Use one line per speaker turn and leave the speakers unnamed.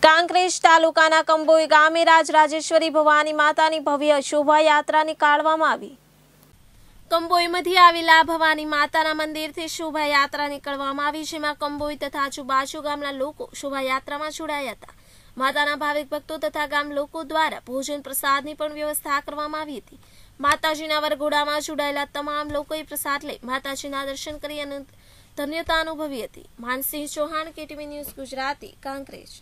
કાંકરેજ તાલુકાના કંબોઈ ગામે રાજેશ્વરી ભવાની માતાની ભવ્ય શોભાયાત્રાની નીકાળવામાં આવી કંબોઈમાંથી આવેલા ભવાની માતાના મંદિરથી શોભાયાત્રા નીકળવામાં આવી જેમાં કંબોઈ તથા આજુબાજુ ગામના લોકો શોભાયાત્રામાં જોડાયા હતા માતાના ભાવિક ભક્તો તથા ગામ લોકો દ્વારા ભોજન પ્રસાદની પણ વ્યવસ્થા કરવામાં આવી હતી માતાજીના વરઘોડામાં જોડાયેલા તમામ લોકોએ પ્રસાદ લઈ માતાજીના દર્શન કરી અને ધન્યતા અનુભવી હતી માનસિંહ ચૌહાણ કેટીવી ન્યૂઝ ગુજરાતી કાંકરેજ